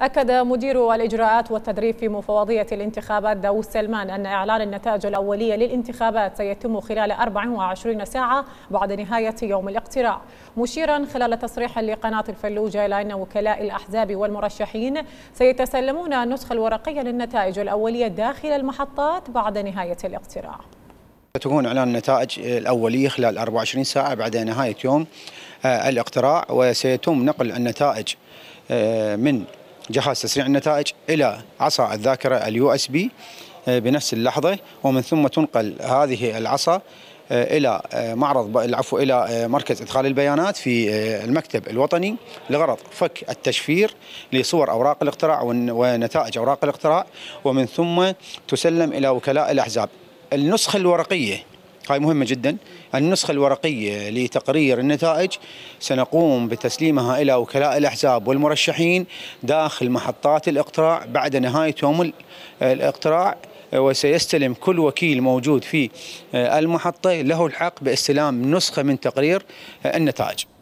أكد مدير الإجراءات والتدريب في مفوضية الانتخابات داوود سلمان أن إعلان النتائج الأولية للانتخابات سيتم خلال 24 ساعة بعد نهاية يوم الاقتراع مشيرا خلال تصريح لقناة الفلوجة إلى أن وكلاء الأحزاب والمرشحين سيتسلمون النسخة الورقية للنتائج الأولية داخل المحطات بعد نهاية الاقتراع تكون اعلان النتائج الاوليه خلال 24 ساعه بعد نهايه يوم آه، الاقتراع وسيتم نقل النتائج آه، من جهاز تسريع النتائج إلى عصا الذاكرة اليو اس آه، بي بنفس اللحظة ومن ثم تنقل هذه العصا آه، الى آه، معرض العفو الى مركز ادخال البيانات في المكتب الوطني لغرض فك التشفير لصور اوراق الاقتراع ونتائج اوراق الاقتراع ومن ثم تسلم الى وكلاء الاحزاب. النسخه الورقيه هاي مهمة جدا النسخة الورقية لتقرير النتائج سنقوم بتسليمها إلى وكلاء الأحزاب والمرشحين داخل محطات الاقتراع بعد نهاية يوم الاقتراع وسيستلم كل وكيل موجود في آه، المحطة له الحق باستلام نسخة من تقرير آه، النتائج